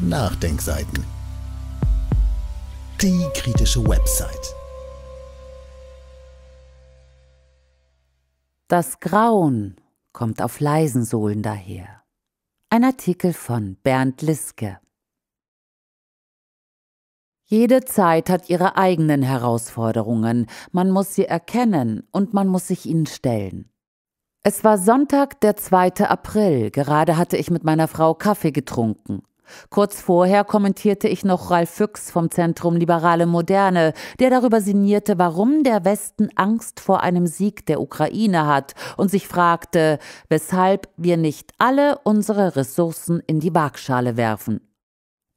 Nachdenkseiten. Die kritische Website. Das Grauen kommt auf leisen Sohlen daher. Ein Artikel von Bernd Liske. Jede Zeit hat ihre eigenen Herausforderungen, man muss sie erkennen und man muss sich ihnen stellen. Es war Sonntag, der 2. April, gerade hatte ich mit meiner Frau Kaffee getrunken. Kurz vorher kommentierte ich noch Ralf Füchs vom Zentrum Liberale Moderne, der darüber sinnierte, warum der Westen Angst vor einem Sieg der Ukraine hat und sich fragte, weshalb wir nicht alle unsere Ressourcen in die Waagschale werfen.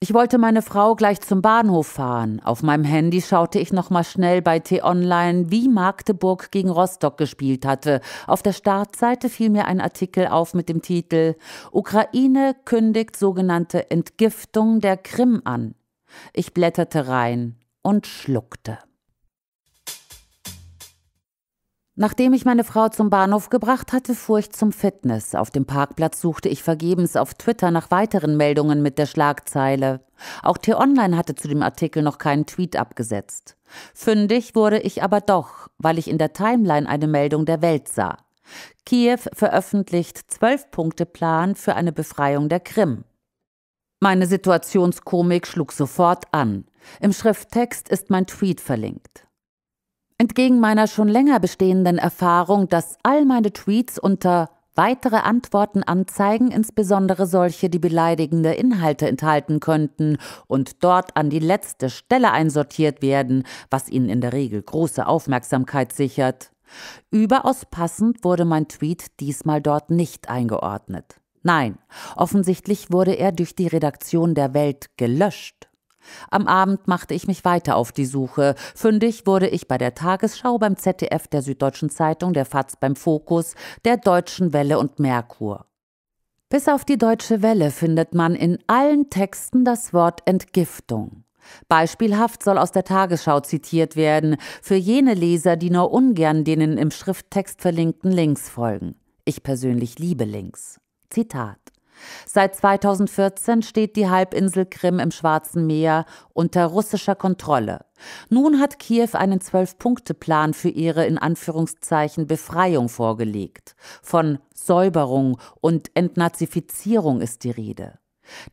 Ich wollte meine Frau gleich zum Bahnhof fahren. Auf meinem Handy schaute ich nochmal schnell bei T-Online, wie Magdeburg gegen Rostock gespielt hatte. Auf der Startseite fiel mir ein Artikel auf mit dem Titel Ukraine kündigt sogenannte Entgiftung der Krim an. Ich blätterte rein und schluckte. Nachdem ich meine Frau zum Bahnhof gebracht hatte, fuhr ich zum Fitness. Auf dem Parkplatz suchte ich vergebens auf Twitter nach weiteren Meldungen mit der Schlagzeile. Auch T-Online hatte zu dem Artikel noch keinen Tweet abgesetzt. Fündig wurde ich aber doch, weil ich in der Timeline eine Meldung der Welt sah. Kiew veröffentlicht Zwölf-Punkte-Plan für eine Befreiung der Krim. Meine Situationskomik schlug sofort an. Im Schrifttext ist mein Tweet verlinkt. Entgegen meiner schon länger bestehenden Erfahrung, dass all meine Tweets unter weitere Antworten anzeigen, insbesondere solche, die beleidigende Inhalte enthalten könnten und dort an die letzte Stelle einsortiert werden, was ihnen in der Regel große Aufmerksamkeit sichert. Überaus passend wurde mein Tweet diesmal dort nicht eingeordnet. Nein, offensichtlich wurde er durch die Redaktion der Welt gelöscht. Am Abend machte ich mich weiter auf die Suche. Fündig wurde ich bei der Tagesschau, beim ZDF, der Süddeutschen Zeitung, der FAZ, beim Fokus, der Deutschen Welle und Merkur. Bis auf die Deutsche Welle findet man in allen Texten das Wort Entgiftung. Beispielhaft soll aus der Tagesschau zitiert werden, für jene Leser, die nur ungern denen im Schrifttext verlinkten Links folgen. Ich persönlich liebe Links. Zitat. Seit 2014 steht die Halbinsel Krim im Schwarzen Meer unter russischer Kontrolle. Nun hat Kiew einen Zwölf-Punkte-Plan für ihre in Anführungszeichen Befreiung vorgelegt. Von Säuberung und Entnazifizierung ist die Rede.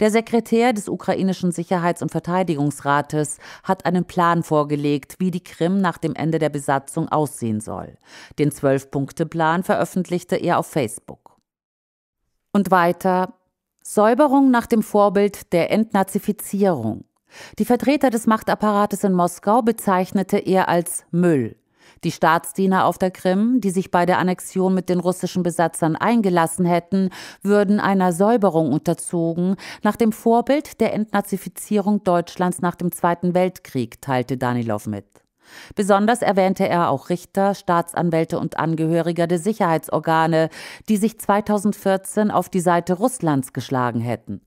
Der Sekretär des ukrainischen Sicherheits- und Verteidigungsrates hat einen Plan vorgelegt, wie die Krim nach dem Ende der Besatzung aussehen soll. Den Zwölf-Punkte-Plan veröffentlichte er auf Facebook. Und weiter Säuberung nach dem Vorbild der Entnazifizierung. Die Vertreter des Machtapparates in Moskau bezeichnete er als Müll. Die Staatsdiener auf der Krim, die sich bei der Annexion mit den russischen Besatzern eingelassen hätten, würden einer Säuberung unterzogen, nach dem Vorbild der Entnazifizierung Deutschlands nach dem Zweiten Weltkrieg, teilte Danilov mit. Besonders erwähnte er auch Richter, Staatsanwälte und Angehörige der Sicherheitsorgane, die sich 2014 auf die Seite Russlands geschlagen hätten.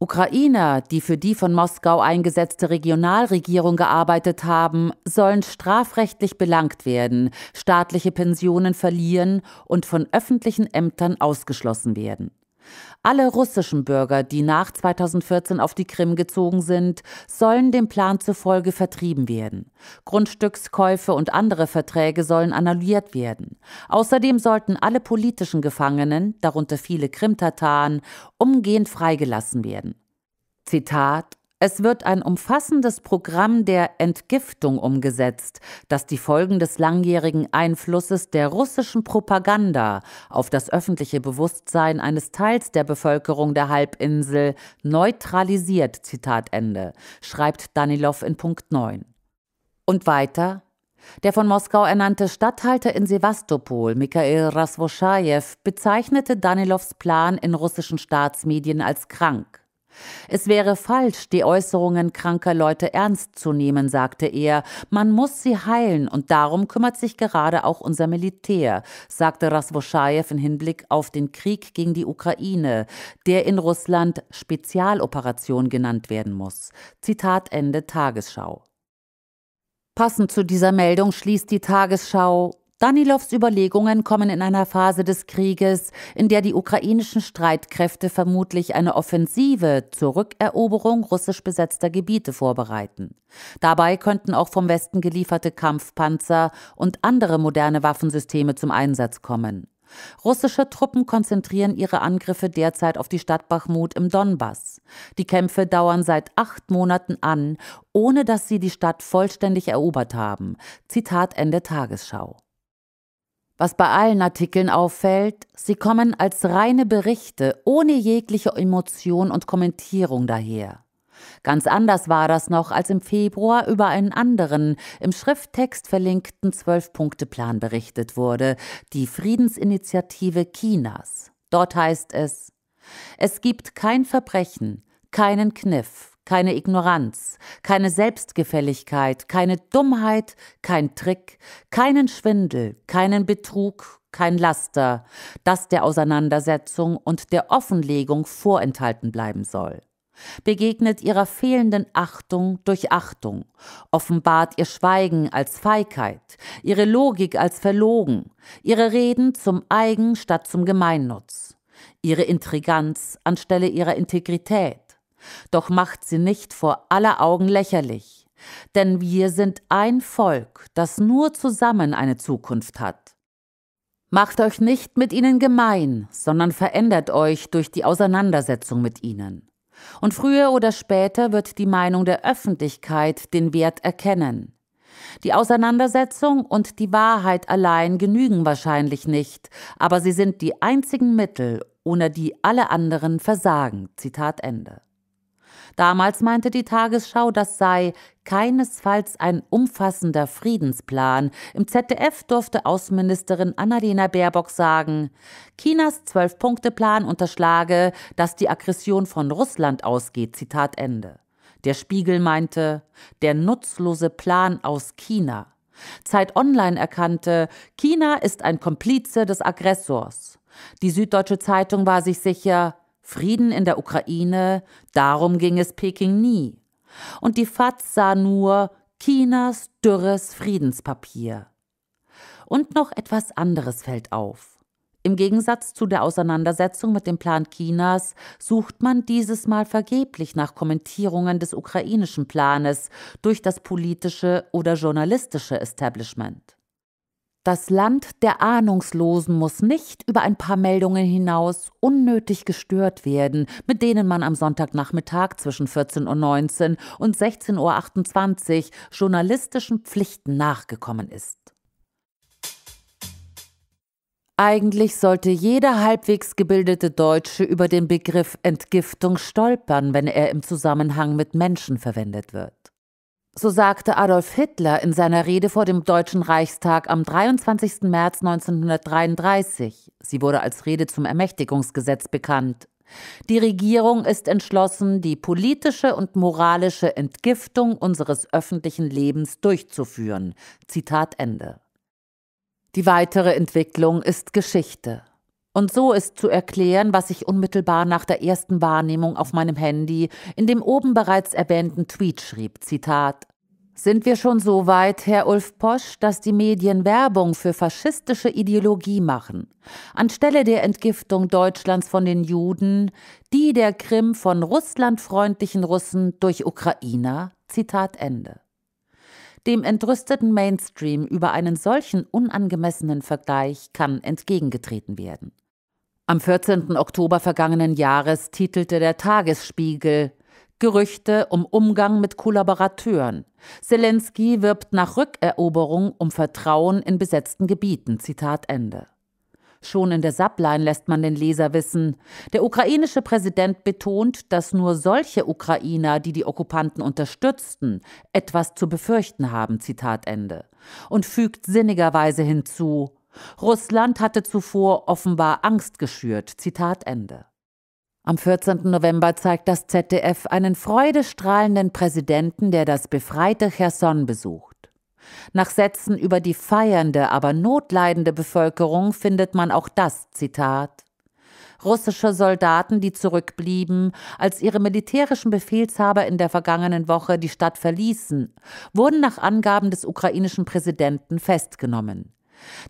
Ukrainer, die für die von Moskau eingesetzte Regionalregierung gearbeitet haben, sollen strafrechtlich belangt werden, staatliche Pensionen verlieren und von öffentlichen Ämtern ausgeschlossen werden. Alle russischen Bürger, die nach 2014 auf die Krim gezogen sind, sollen dem Plan zufolge vertrieben werden. Grundstückskäufe und andere Verträge sollen annulliert werden. Außerdem sollten alle politischen Gefangenen, darunter viele Krimtataren, umgehend freigelassen werden. Zitat es wird ein umfassendes Programm der Entgiftung umgesetzt, das die Folgen des langjährigen Einflusses der russischen Propaganda auf das öffentliche Bewusstsein eines Teils der Bevölkerung der Halbinsel neutralisiert, Zitat Ende, schreibt Danilov in Punkt 9. Und weiter, der von Moskau ernannte Statthalter in Sewastopol, Mikhail Raswoschajew, bezeichnete Danilovs Plan in russischen Staatsmedien als krank. Es wäre falsch, die Äußerungen kranker Leute ernst zu nehmen, sagte er. Man muss sie heilen und darum kümmert sich gerade auch unser Militär, sagte Raswoschajew im Hinblick auf den Krieg gegen die Ukraine, der in Russland Spezialoperation genannt werden muss. Zitat Ende Tagesschau. Passend zu dieser Meldung schließt die Tagesschau Danilovs Überlegungen kommen in einer Phase des Krieges, in der die ukrainischen Streitkräfte vermutlich eine Offensive zur Rückeroberung russisch besetzter Gebiete vorbereiten. Dabei könnten auch vom Westen gelieferte Kampfpanzer und andere moderne Waffensysteme zum Einsatz kommen. Russische Truppen konzentrieren ihre Angriffe derzeit auf die Stadt Bachmut im Donbass. Die Kämpfe dauern seit acht Monaten an, ohne dass sie die Stadt vollständig erobert haben. Zitat Ende Tagesschau. Was bei allen Artikeln auffällt, sie kommen als reine Berichte ohne jegliche Emotion und Kommentierung daher. Ganz anders war das noch, als im Februar über einen anderen, im Schrifttext verlinkten Zwölf-Punkte-Plan berichtet wurde, die Friedensinitiative Chinas. Dort heißt es, es gibt kein Verbrechen, keinen Kniff keine Ignoranz, keine Selbstgefälligkeit, keine Dummheit, kein Trick, keinen Schwindel, keinen Betrug, kein Laster, das der Auseinandersetzung und der Offenlegung vorenthalten bleiben soll. Begegnet ihrer fehlenden Achtung durch Achtung, offenbart ihr Schweigen als Feigheit, ihre Logik als verlogen, ihre Reden zum Eigen statt zum Gemeinnutz, ihre Intriganz anstelle ihrer Integrität, doch macht sie nicht vor aller Augen lächerlich. Denn wir sind ein Volk, das nur zusammen eine Zukunft hat. Macht euch nicht mit ihnen gemein, sondern verändert euch durch die Auseinandersetzung mit ihnen. Und früher oder später wird die Meinung der Öffentlichkeit den Wert erkennen. Die Auseinandersetzung und die Wahrheit allein genügen wahrscheinlich nicht, aber sie sind die einzigen Mittel, ohne die alle anderen versagen. Zitat Ende. Damals meinte die Tagesschau, das sei keinesfalls ein umfassender Friedensplan. Im ZDF durfte Außenministerin Annalena Baerbock sagen, Chinas Zwölf-Punkte-Plan unterschlage, dass die Aggression von Russland ausgeht. Zitat Ende. Der Spiegel meinte, der nutzlose Plan aus China. Zeit Online erkannte, China ist ein Komplize des Aggressors. Die Süddeutsche Zeitung war sich sicher, Frieden in der Ukraine, darum ging es Peking nie. Und die FAZ sah nur Chinas dürres Friedenspapier. Und noch etwas anderes fällt auf. Im Gegensatz zu der Auseinandersetzung mit dem Plan Chinas sucht man dieses Mal vergeblich nach Kommentierungen des ukrainischen Planes durch das politische oder journalistische Establishment. Das Land der Ahnungslosen muss nicht über ein paar Meldungen hinaus unnötig gestört werden, mit denen man am Sonntagnachmittag zwischen 14.19 Uhr und 16.28 Uhr journalistischen Pflichten nachgekommen ist. Eigentlich sollte jeder halbwegs gebildete Deutsche über den Begriff Entgiftung stolpern, wenn er im Zusammenhang mit Menschen verwendet wird. So sagte Adolf Hitler in seiner Rede vor dem Deutschen Reichstag am 23. März 1933. Sie wurde als Rede zum Ermächtigungsgesetz bekannt. Die Regierung ist entschlossen, die politische und moralische Entgiftung unseres öffentlichen Lebens durchzuführen. Zitat Ende. Die weitere Entwicklung ist Geschichte. Und so ist zu erklären, was ich unmittelbar nach der ersten Wahrnehmung auf meinem Handy in dem oben bereits erwähnten Tweet schrieb. Zitat. Sind wir schon so weit, Herr Ulf Posch, dass die Medien Werbung für faschistische Ideologie machen? Anstelle der Entgiftung Deutschlands von den Juden, die der Krim von russlandfreundlichen Russen durch Ukrainer? Zitat Ende. Dem entrüsteten Mainstream über einen solchen unangemessenen Vergleich kann entgegengetreten werden. Am 14. Oktober vergangenen Jahres titelte der Tagesspiegel Gerüchte um Umgang mit Kollaborateuren. Zelensky wirbt nach Rückeroberung um Vertrauen in besetzten Gebieten. Zitat Ende. Schon in der Subline lässt man den Leser wissen, der ukrainische Präsident betont, dass nur solche Ukrainer, die die Okkupanten unterstützten, etwas zu befürchten haben. Zitat Ende. Und fügt sinnigerweise hinzu, Russland hatte zuvor offenbar Angst geschürt. Zitat Ende. Am 14. November zeigt das ZDF einen freudestrahlenden Präsidenten, der das befreite Cherson besucht. Nach Sätzen über die feiernde, aber notleidende Bevölkerung findet man auch das Zitat. Russische Soldaten, die zurückblieben, als ihre militärischen Befehlshaber in der vergangenen Woche die Stadt verließen, wurden nach Angaben des ukrainischen Präsidenten festgenommen.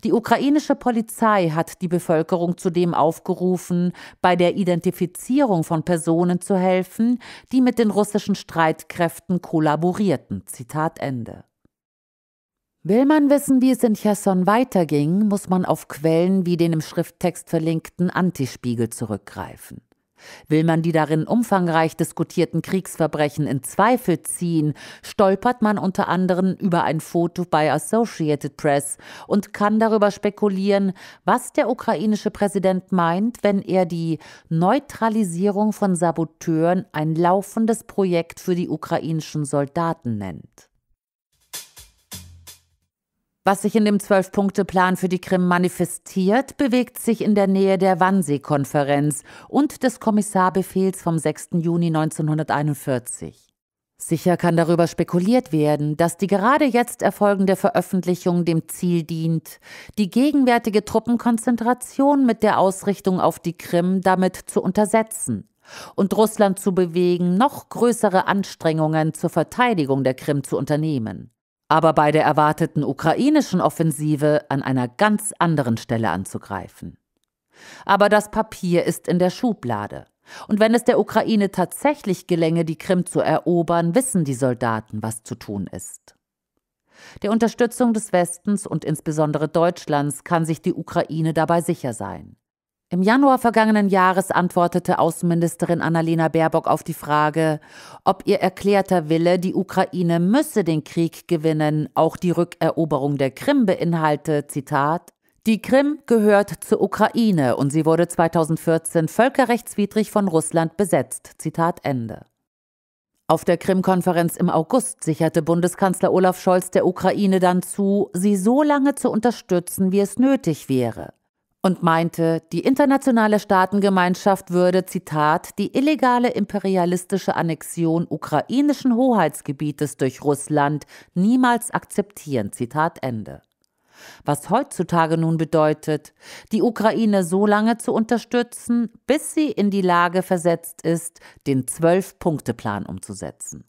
Die ukrainische Polizei hat die Bevölkerung zudem aufgerufen, bei der Identifizierung von Personen zu helfen, die mit den russischen Streitkräften kollaborierten. Zitat Ende. Will man wissen, wie es in Cherson weiterging, muss man auf Quellen wie den im Schrifttext verlinkten Antispiegel zurückgreifen. Will man die darin umfangreich diskutierten Kriegsverbrechen in Zweifel ziehen, stolpert man unter anderem über ein Foto bei Associated Press und kann darüber spekulieren, was der ukrainische Präsident meint, wenn er die Neutralisierung von Saboteuren ein laufendes Projekt für die ukrainischen Soldaten nennt. Was sich in dem Zwölf-Punkte-Plan für die Krim manifestiert, bewegt sich in der Nähe der Wannsee-Konferenz und des Kommissarbefehls vom 6. Juni 1941. Sicher kann darüber spekuliert werden, dass die gerade jetzt erfolgende Veröffentlichung dem Ziel dient, die gegenwärtige Truppenkonzentration mit der Ausrichtung auf die Krim damit zu untersetzen und Russland zu bewegen, noch größere Anstrengungen zur Verteidigung der Krim zu unternehmen aber bei der erwarteten ukrainischen Offensive an einer ganz anderen Stelle anzugreifen. Aber das Papier ist in der Schublade. Und wenn es der Ukraine tatsächlich gelänge, die Krim zu erobern, wissen die Soldaten, was zu tun ist. Der Unterstützung des Westens und insbesondere Deutschlands kann sich die Ukraine dabei sicher sein. Im Januar vergangenen Jahres antwortete Außenministerin Annalena Baerbock auf die Frage, ob ihr erklärter Wille, die Ukraine müsse den Krieg gewinnen, auch die Rückeroberung der Krim beinhalte, Zitat, die Krim gehört zur Ukraine und sie wurde 2014 völkerrechtswidrig von Russland besetzt, Zitat Ende. Auf der Krim-Konferenz im August sicherte Bundeskanzler Olaf Scholz der Ukraine dann zu, sie so lange zu unterstützen, wie es nötig wäre und meinte, die internationale Staatengemeinschaft würde, Zitat, die illegale imperialistische Annexion ukrainischen Hoheitsgebietes durch Russland niemals akzeptieren, Zitat Ende. Was heutzutage nun bedeutet, die Ukraine so lange zu unterstützen, bis sie in die Lage versetzt ist, den Zwölf-Punkte-Plan umzusetzen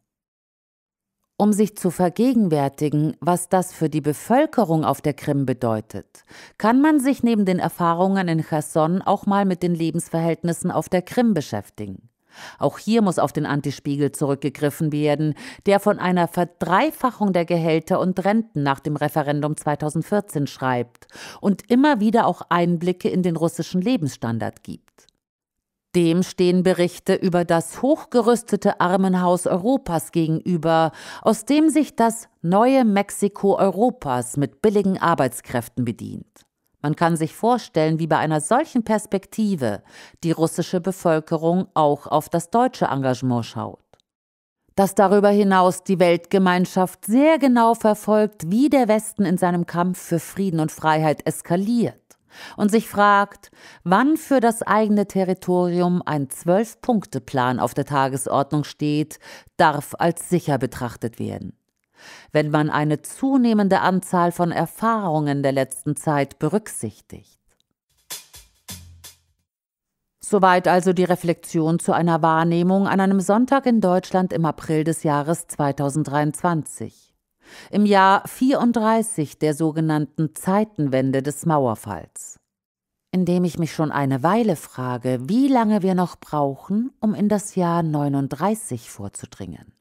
um sich zu vergegenwärtigen, was das für die Bevölkerung auf der Krim bedeutet, kann man sich neben den Erfahrungen in Cherson auch mal mit den Lebensverhältnissen auf der Krim beschäftigen. Auch hier muss auf den Antispiegel zurückgegriffen werden, der von einer Verdreifachung der Gehälter und Renten nach dem Referendum 2014 schreibt und immer wieder auch Einblicke in den russischen Lebensstandard gibt. Dem stehen Berichte über das hochgerüstete Armenhaus Europas gegenüber, aus dem sich das neue Mexiko Europas mit billigen Arbeitskräften bedient. Man kann sich vorstellen, wie bei einer solchen Perspektive die russische Bevölkerung auch auf das deutsche Engagement schaut. Dass darüber hinaus die Weltgemeinschaft sehr genau verfolgt, wie der Westen in seinem Kampf für Frieden und Freiheit eskaliert und sich fragt, wann für das eigene Territorium ein Zwölf-Punkte-Plan auf der Tagesordnung steht, darf als sicher betrachtet werden. Wenn man eine zunehmende Anzahl von Erfahrungen der letzten Zeit berücksichtigt. Soweit also die Reflexion zu einer Wahrnehmung an einem Sonntag in Deutschland im April des Jahres 2023 im Jahr 34 der sogenannten Zeitenwende des Mauerfalls. Indem ich mich schon eine Weile frage, wie lange wir noch brauchen, um in das Jahr 39 vorzudringen.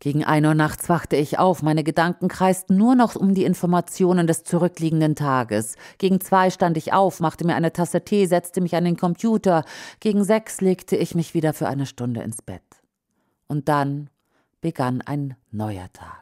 Gegen ein Uhr nachts wachte ich auf, meine Gedanken kreisten nur noch um die Informationen des zurückliegenden Tages. Gegen zwei stand ich auf, machte mir eine Tasse Tee, setzte mich an den Computer. Gegen sechs legte ich mich wieder für eine Stunde ins Bett. Und dann begann ein neuer Tag.